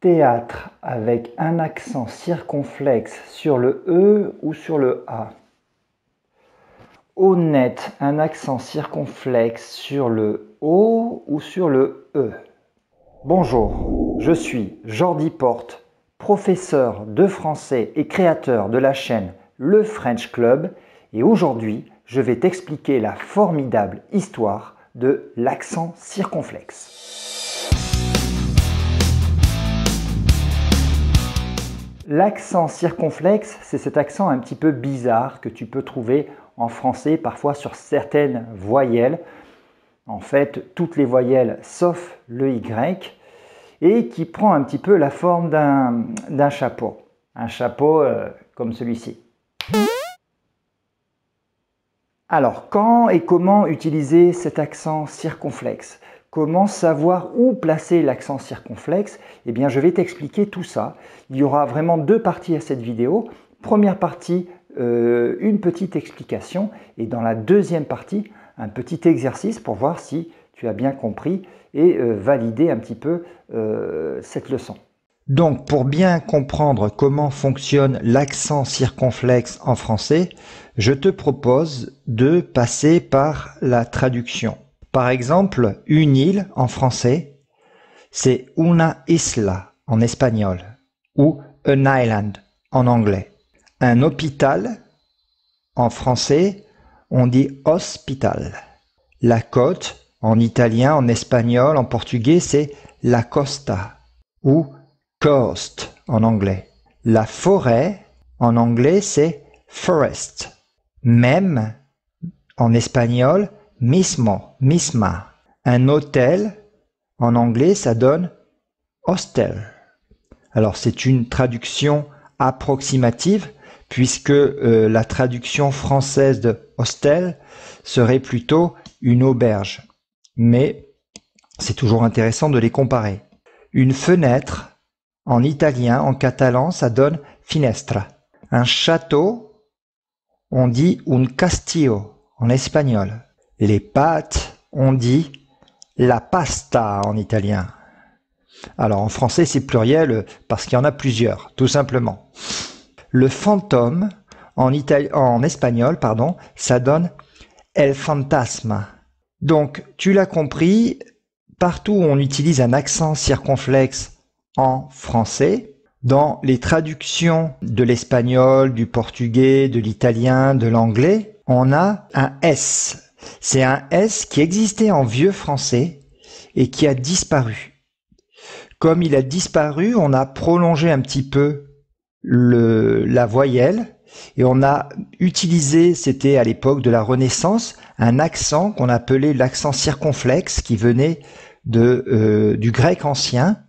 théâtre avec un accent circonflexe sur le E ou sur le A. Honnête, un accent circonflexe sur le O ou sur le E. Bonjour, je suis Jordi Porte, professeur de français et créateur de la chaîne Le French Club, et aujourd'hui je vais t'expliquer la formidable histoire de l'accent circonflexe. L'accent circonflexe, c'est cet accent un petit peu bizarre que tu peux trouver en français parfois sur certaines voyelles. En fait, toutes les voyelles sauf le Y et qui prend un petit peu la forme d'un chapeau. Un chapeau euh, comme celui-ci. Alors, quand et comment utiliser cet accent circonflexe Comment savoir où placer l'accent circonflexe Eh bien, je vais t'expliquer tout ça. Il y aura vraiment deux parties à cette vidéo. Première partie, euh, une petite explication. Et dans la deuxième partie, un petit exercice pour voir si tu as bien compris et euh, validé valider un petit peu euh, cette leçon. Donc, pour bien comprendre comment fonctionne l'accent circonflexe en français, je te propose de passer par la traduction. Par exemple, une île en français, c'est una isla en espagnol ou an island en anglais. Un hôpital en français, on dit hospital. La côte en italien, en espagnol, en portugais, c'est la costa ou coast en anglais. La forêt en anglais, c'est forest. Même en espagnol, mismo, misma. Un hôtel, en anglais, ça donne hostel. Alors c'est une traduction approximative puisque euh, la traduction française de hostel serait plutôt une auberge. Mais c'est toujours intéressant de les comparer. Une fenêtre, en italien, en catalan, ça donne finestra. Un château, on dit un castillo en espagnol les pâtes, on dit la pasta en italien. Alors en français c'est pluriel parce qu'il y en a plusieurs, tout simplement. Le fantôme en, espagnol, pardon, ça donne el fantasma. Donc tu l'as compris, partout où on utilise un accent circonflexe en français, dans les traductions de l'espagnol, du portugais, de l'italien, de l'anglais, on a un S c'est un S qui existait en vieux français et qui a disparu. Comme il a disparu, on a prolongé un petit peu la voyelle et on a utilisé, c'était à l'époque de la Renaissance, un accent qu'on appelait l'accent circonflexe qui venait euh, du grec ancien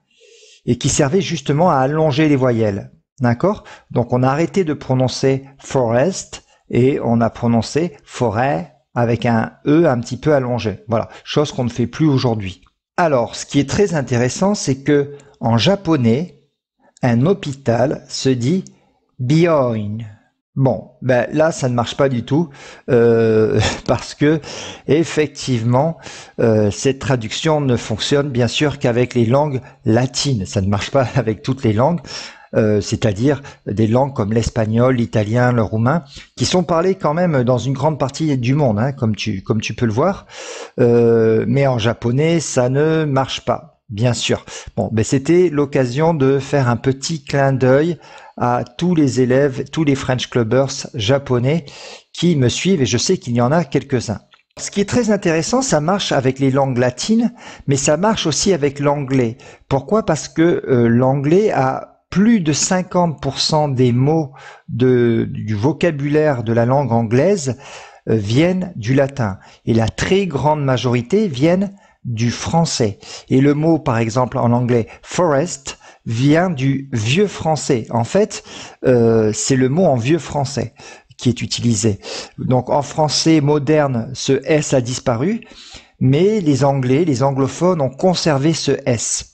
et qui servait justement à allonger les voyelles. D'accord Donc on a arrêté de prononcer forest et on a prononcé forêt, avec un E un petit peu allongé. Voilà, chose qu'on ne fait plus aujourd'hui. Alors, ce qui est très intéressant, c'est que en japonais, un hôpital se dit bioin. Bon, ben là, ça ne marche pas du tout euh, parce que effectivement, euh, cette traduction ne fonctionne bien sûr qu'avec les langues latines. Ça ne marche pas avec toutes les langues. Euh, c'est-à-dire des langues comme l'espagnol, l'italien, le roumain, qui sont parlées quand même dans une grande partie du monde, hein, comme, tu, comme tu peux le voir. Euh, mais en japonais, ça ne marche pas. Bien sûr. Bon, ben c'était l'occasion de faire un petit clin d'œil à tous les élèves, tous les French clubbers japonais qui me suivent et je sais qu'il y en a quelques-uns. Ce qui est très intéressant, ça marche avec les langues latines, mais ça marche aussi avec l'anglais. Pourquoi Parce que euh, l'anglais a plus de 50% des mots du vocabulaire de la langue anglaise euh, viennent du latin et la très grande majorité viennent du français. Et le mot, par exemple, en anglais, forest, vient du vieux français. En fait, euh, c'est le mot en vieux français qui est utilisé. Donc en français moderne, ce S a disparu, mais les Anglais, les anglophones ont conservé ce S.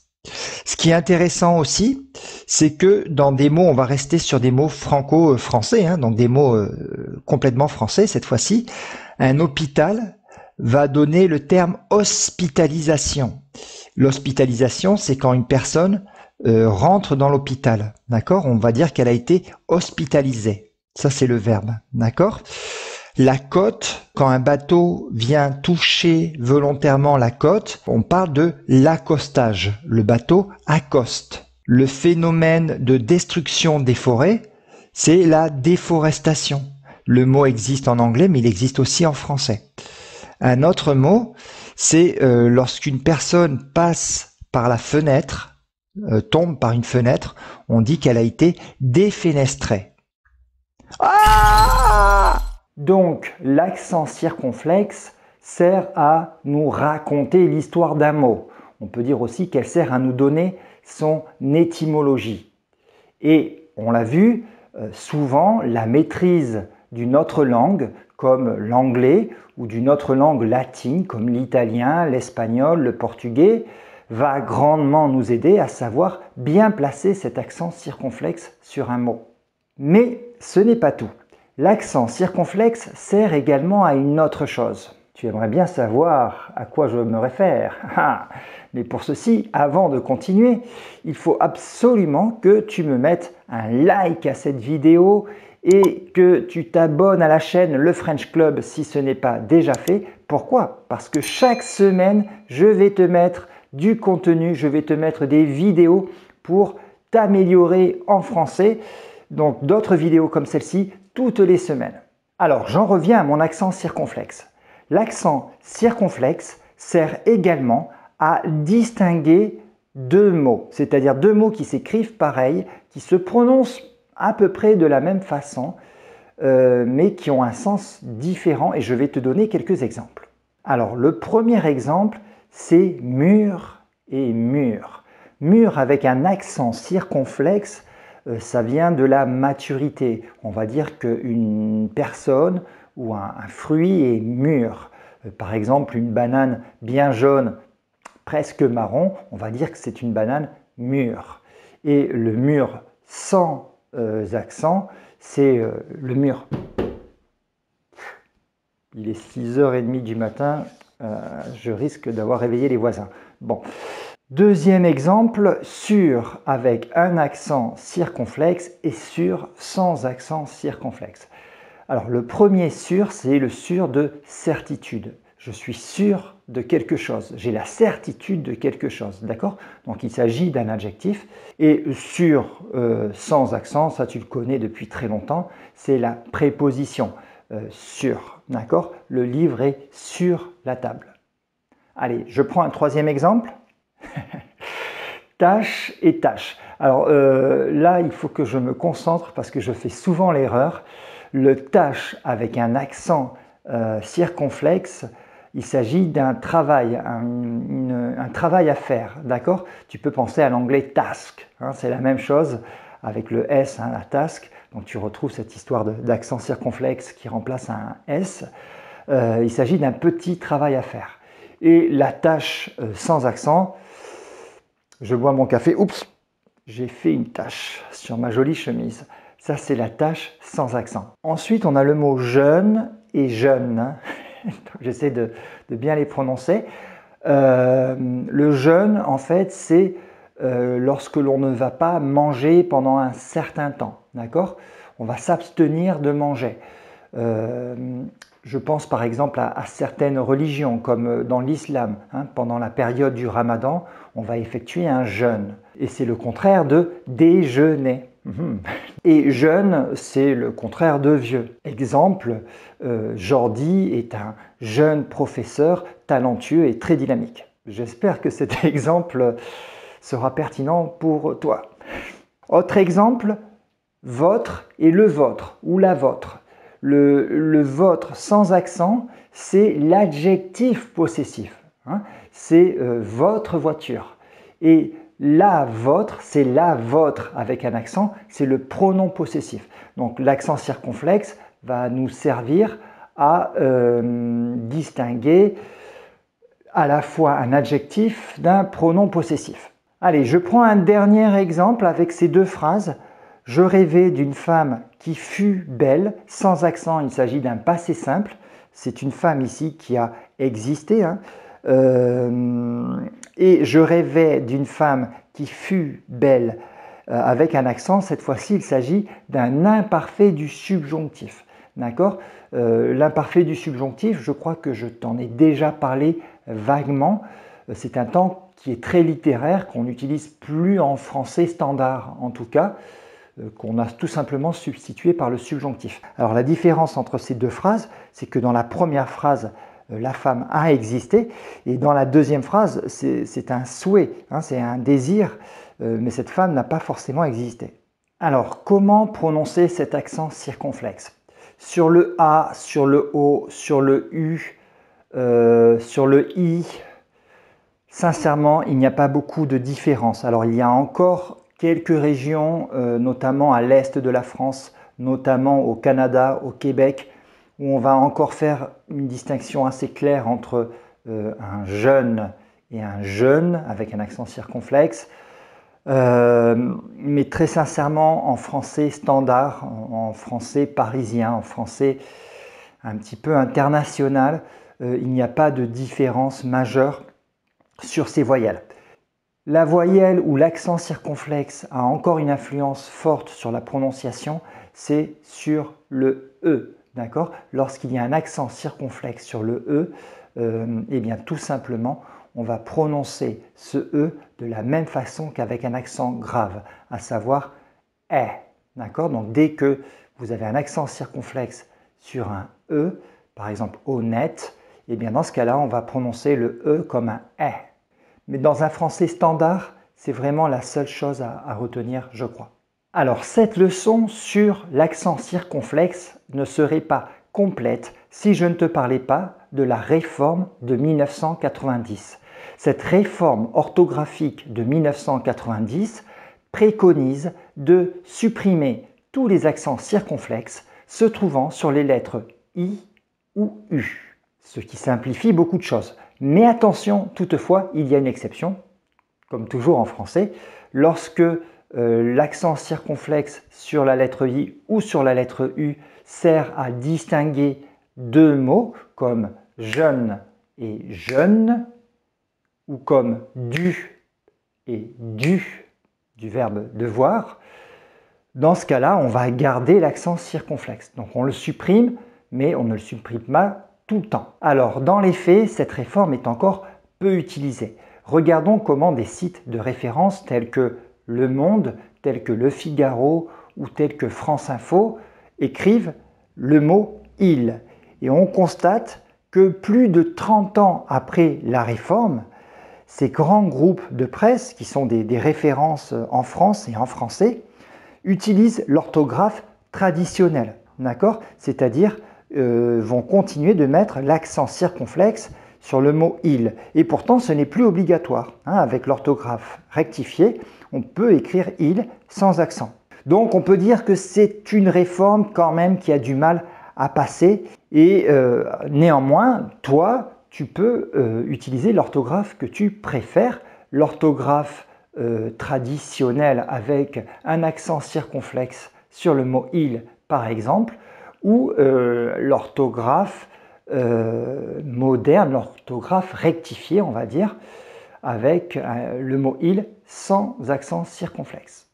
Ce qui est intéressant aussi, c'est que dans des mots, on va rester sur des mots franco-français, hein, donc des mots euh, complètement français cette fois-ci. Un hôpital va donner le terme hospitalisation. L'hospitalisation, c'est quand une personne euh, rentre dans l'hôpital, d'accord On va dire qu'elle a été hospitalisée. Ça, c'est le verbe, d'accord la côte, quand un bateau vient toucher volontairement la côte, on parle de l'accostage. Le bateau accoste. Le phénomène de destruction des forêts, c'est la déforestation. Le mot existe en anglais, mais il existe aussi en français. Un autre mot, c'est euh, lorsqu'une personne passe par la fenêtre, euh, tombe par une fenêtre, on dit qu'elle a été défenestrée. Ah donc l'accent circonflexe sert à nous raconter l'histoire d'un mot. On peut dire aussi qu'elle sert à nous donner son étymologie. Et on l'a vu, euh, souvent la maîtrise d'une autre langue, comme l'anglais, ou d'une autre langue latine, comme l'italien, l'espagnol, le portugais, va grandement nous aider à savoir bien placer cet accent circonflexe sur un mot. Mais ce n'est pas tout. L'accent circonflexe sert également à une autre chose. Tu aimerais bien savoir à quoi je me réfère. Ah, mais pour ceci, avant de continuer, il faut absolument que tu me mettes un like à cette vidéo et que tu t'abonnes à la chaîne Le French Club si ce n'est pas déjà fait. Pourquoi Parce que chaque semaine, je vais te mettre du contenu, je vais te mettre des vidéos pour t'améliorer en français. Donc d'autres vidéos comme celle-ci toutes les semaines. Alors j'en reviens à mon accent circonflexe. L'accent circonflexe sert également à distinguer deux mots, c'est-à-dire deux mots qui s'écrivent pareil, qui se prononcent à peu près de la même façon, euh, mais qui ont un sens différent et je vais te donner quelques exemples. Alors le premier exemple, c'est mur et mur. Mur avec un accent circonflexe euh, ça vient de la maturité. On va dire qu'une personne ou un, fruit est mûr. Euh, par exemple, une banane bien jaune, presque marron, on va dire que c'est une banane mûre. Et le mûr sans euh, accent, c'est le mûr. Il est 6h30 du matin, je risque d'avoir réveillé les voisins. Bon. Deuxième exemple, sur avec un accent circonflexe et sur sans accent circonflexe. Alors le premier sur, c'est le sur de certitude. Je suis sûr de quelque chose, j'ai la certitude de quelque chose, d'accord Donc il s'agit d'un adjectif. Et sur euh, sans accent, ça tu le connais depuis très longtemps, c'est la préposition euh, sur, d'accord Le livre est sur la table. Allez, je prends un troisième exemple. tâche et tâche. Alors euh, là, il faut que je me concentre parce que je fais souvent l'erreur. Le tâche avec un accent euh, circonflexe, il s'agit d'un travail, un, travail à faire, d'accord Tu peux penser à l'anglais task, hein, c'est la même chose avec le S, hein, la task. Donc tu retrouves cette histoire d'accent circonflexe qui remplace un S. Euh, il s'agit d'un petit travail à faire. Et la tâche sans accent, je bois mon café. Oups, j'ai fait une tache sur ma jolie chemise. Ça, c'est la tache sans accent. Ensuite, on a le mot jeune et jeune. Hein. J'essaie de, bien les prononcer. Euh, le jeûne, en fait, c'est euh, lorsque l'on ne va pas manger pendant un certain temps. D'accord On va s'abstenir de manger. Euh, je pense par exemple à, certaines religions, comme euh, dans l'islam. Hein, pendant la période du ramadan, on va effectuer un jeûne. Et c'est le contraire de déjeuner. Mhm. Et jeune, c'est le contraire de vieux. Exemple, euh, Jordi est un jeune professeur talentueux et très dynamique. J'espère que cet exemple sera pertinent pour toi. Autre exemple, votre et le vôtre ou la vôtre le, vôtre sans accent, c'est l'adjectif possessif. Hein. c'est euh, votre voiture. Et la vôtre, c'est la vôtre avec un accent, c'est le pronom possessif. Donc l'accent circonflexe va nous servir à euh, distinguer à la fois un adjectif d'un pronom possessif. Allez, je prends un dernier exemple avec ces deux phrases je rêvais d'une femme qui fut belle, sans accent, il s'agit d'un passé simple. C'est une femme ici qui a existé. Hein. Euh, et je rêvais d'une femme qui fut belle, euh, avec un accent. Cette fois-ci, il s'agit d'un imparfait du subjonctif. D'accord euh, L'imparfait du subjonctif, je crois que je t'en ai déjà parlé vaguement. C'est un temps qui est très littéraire, qu'on n'utilise plus en français standard en tout cas. Euh, qu'on a tout simplement substitué par le subjonctif. Alors la différence entre ces deux phrases, c'est que dans la première phrase, euh, la femme a existé, et dans la deuxième phrase, c'est un souhait, hein, c'est un désir, euh, mais cette femme n'a pas forcément existé. Alors comment prononcer cet accent circonflexe Sur le A, sur le O, sur le U, sur le I, sincèrement, il n'y a pas beaucoup de différence. Alors il y a encore Quelques régions, euh, notamment à l'est de la France, notamment au Canada, au Québec, où on va encore faire une distinction assez claire entre euh, un jeune et un jeune avec un accent circonflexe. Euh, mais très sincèrement, en français standard, en, français parisien, en français un petit peu international, il n'y a pas de différence majeure sur ces voyelles. La voyelle ou l'accent circonflexe a encore une influence forte sur la prononciation, c'est sur le E. D'accord Lorsqu'il y a un accent circonflexe sur le E, euh, eh bien tout simplement, on va prononcer ce E de la même façon qu'avec un accent grave, à savoir E. Donc dès que vous avez un accent circonflexe sur un E, par exemple honnête, eh dans ce cas-là, on va prononcer le E comme un E mais dans un français standard, c'est vraiment la seule chose à, retenir, je crois. Alors cette leçon sur l'accent circonflexe ne serait pas complète si je ne te parlais pas de la réforme de 1990. Cette réforme orthographique de 1990 préconise de supprimer tous les accents circonflexes se trouvant sur les lettres I ou U, ce qui simplifie beaucoup de choses. Mais attention, toutefois, il y a une exception, comme toujours en français, lorsque euh, l'accent circonflexe sur la lettre I ou sur la lettre U sert à distinguer deux mots comme jeune et jeune ou comme du et du du verbe devoir, dans ce cas-là, on va garder l'accent circonflexe. Donc on le supprime, mais on ne le supprime pas tout le temps. Alors, dans les faits, cette réforme est encore peu utilisée. Regardons comment des sites de référence tels que Le Monde, tels que Le Figaro ou tels que France Info écrivent le mot il. Et on constate que plus de 30 ans après la réforme, ces grands groupes de presse, qui sont des, des références en France et en français, utilisent l'orthographe traditionnelle, d'accord C'est-à-dire euh, vont continuer de mettre l'accent circonflexe sur le mot il. Et pourtant, ce n'est plus obligatoire. Hein. avec l'orthographe rectifiée, on peut écrire il sans accent. Donc on peut dire que c'est une réforme quand même qui a du mal à passer. Et euh, néanmoins, toi, tu peux euh, utiliser l'orthographe que tu préfères, l'orthographe traditionnelle avec un accent circonflexe sur le mot il par exemple, ou euh, l'orthographe euh, moderne, l'orthographe rectifiée, on va dire, avec euh, le mot il sans accent circonflexe.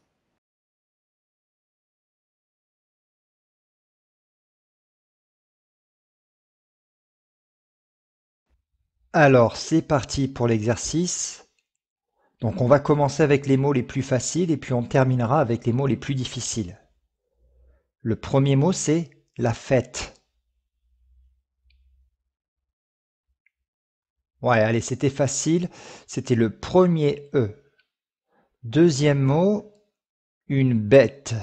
Alors, c'est parti pour l'exercice. Donc, on va commencer avec les mots les plus faciles et puis on terminera avec les mots les plus difficiles. Le premier mot, c'est la fête. Ouais, allez, c'était facile. C'était le premier E. Deuxième mot, une bête.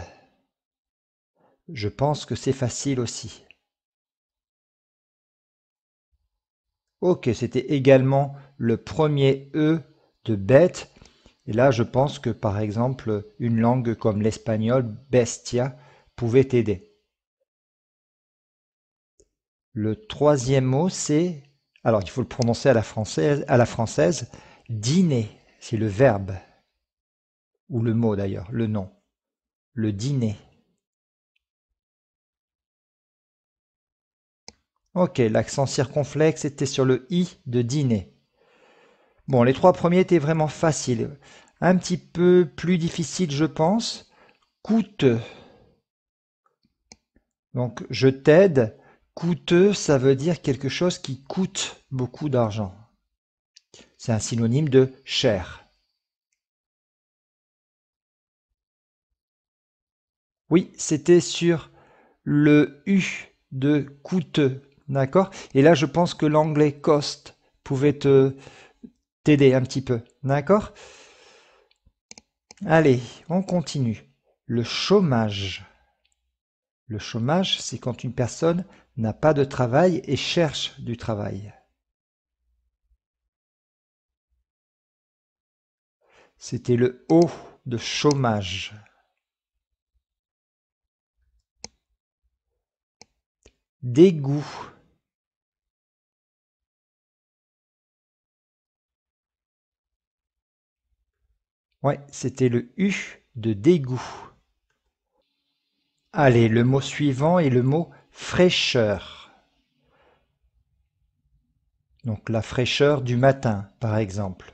Je pense que c'est facile aussi. Ok, c'était également le premier E de bête. Et là, je pense que par exemple, une langue comme l'espagnol, bestia, pouvait aider. Le troisième mot, c'est, alors il faut le prononcer à la française, à la française dîner, c'est le verbe, ou le mot d'ailleurs, le nom, le dîner. Ok, l'accent circonflexe était sur le i de dîner. Bon, les trois premiers étaient vraiment faciles. Un petit peu plus difficile, je pense. Coûteux. Donc, je t'aide Coûteux, ça veut dire quelque chose qui coûte beaucoup d'argent. C'est un synonyme de cher. Oui, c'était sur le U de coûteux, d'accord Et là, je pense que l'anglais cost pouvait te t'aider un petit peu, d'accord Allez, on continue. Le chômage. Le chômage, c'est quand une personne n'a pas de travail et cherche du travail. C'était le O de chômage. Dégoût. Ouais, c'était le U de dégoût. Allez, le mot suivant est le mot fraîcheur. Donc la fraîcheur du matin, par exemple,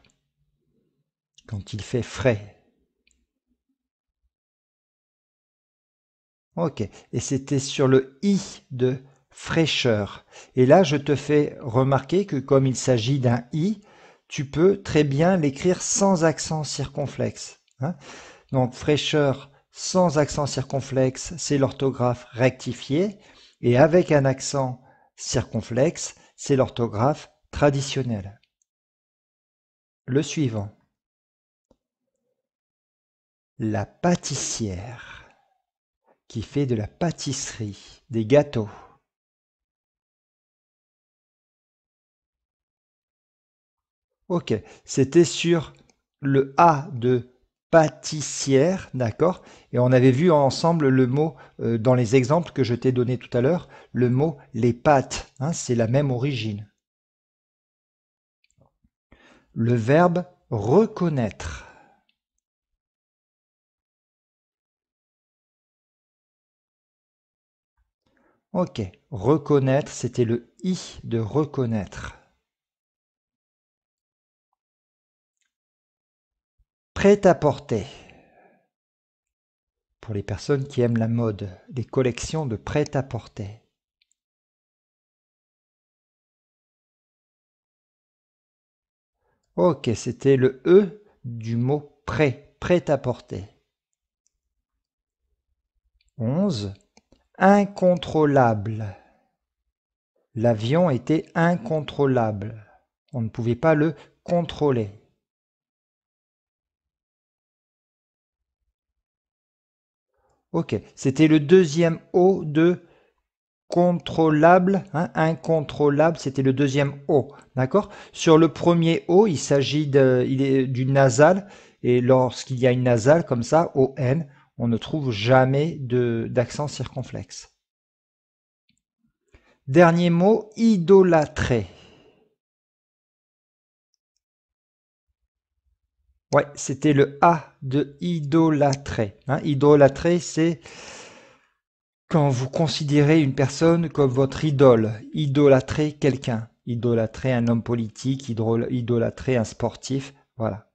quand il fait frais. Ok, et c'était sur le i de fraîcheur. Et là, je te fais remarquer que comme il s'agit d'un i, tu peux très bien l'écrire sans accent circonflexe. Hein. Donc fraîcheur sans accent circonflexe, c'est l'orthographe rectifiée et avec un accent circonflexe, c'est l'orthographe traditionnelle. Le suivant. La pâtissière qui fait de la pâtisserie, des gâteaux. Ok, c'était sur le A de pâtissière, d'accord Et on avait vu ensemble le mot, euh, dans les exemples que je t'ai donné tout à l'heure, le mot les pâtes, hein, c'est la même origine. Le verbe reconnaître. Ok, reconnaître, c'était le i de reconnaître. prêt-à-porter. Pour les personnes qui aiment la mode, les collections de prêt-à-porter. Ok, c'était le E du mot prêt, prêt-à-porter. 11. Incontrôlable. L'avion était incontrôlable. On ne pouvait pas le contrôler. Ok, c'était le deuxième O de contrôlable, hein, incontrôlable, c'était le deuxième O, d'accord Sur le premier O, il s'agit du nasal, et lorsqu'il y a une nasale comme ça, n, on ne trouve jamais d'accent circonflexe. Dernier mot, idolâtrer. c'était le A de idolâtrer. Hein. idolâtrer, c'est quand vous considérez une personne comme votre idole. Idolâtrer quelqu'un. Idolâtrer un homme politique, idolâtrer un sportif. Voilà.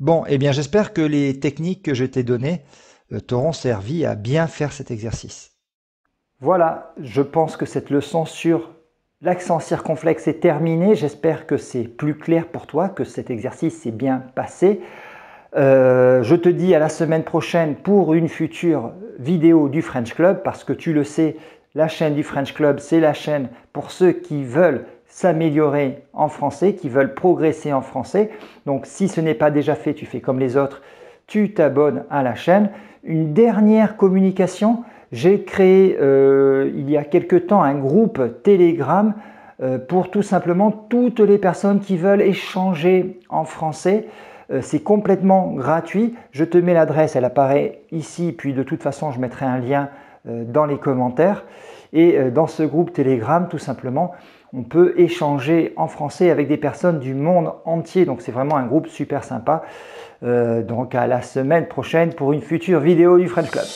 Bon, eh bien, j'espère que les techniques que je t'ai données euh, t'auront servi à bien faire cet exercice. Voilà, je pense que cette leçon sur L'accent circonflexe est terminé. J'espère que c'est plus clair pour toi, que cet exercice s'est bien passé. Euh, je te dis à la semaine prochaine pour une future vidéo du French Club parce que tu le sais, la chaîne du French Club, c'est la chaîne pour ceux qui veulent s'améliorer en français, qui veulent progresser en français. Donc si ce n'est pas déjà fait, tu fais comme les autres, tu t'abonnes à la chaîne. Une dernière communication, j'ai créé euh, il y a quelque temps un groupe Telegram euh, pour tout simplement toutes les personnes qui veulent échanger en français. Euh, c'est complètement gratuit. Je te mets l'adresse, elle apparaît ici, puis de toute façon je mettrai un lien dans les commentaires. Et dans ce groupe Telegram, tout simplement, on peut échanger en français avec des personnes du monde entier. Donc c'est vraiment un groupe super sympa. donc à la semaine prochaine pour une future vidéo du French Club.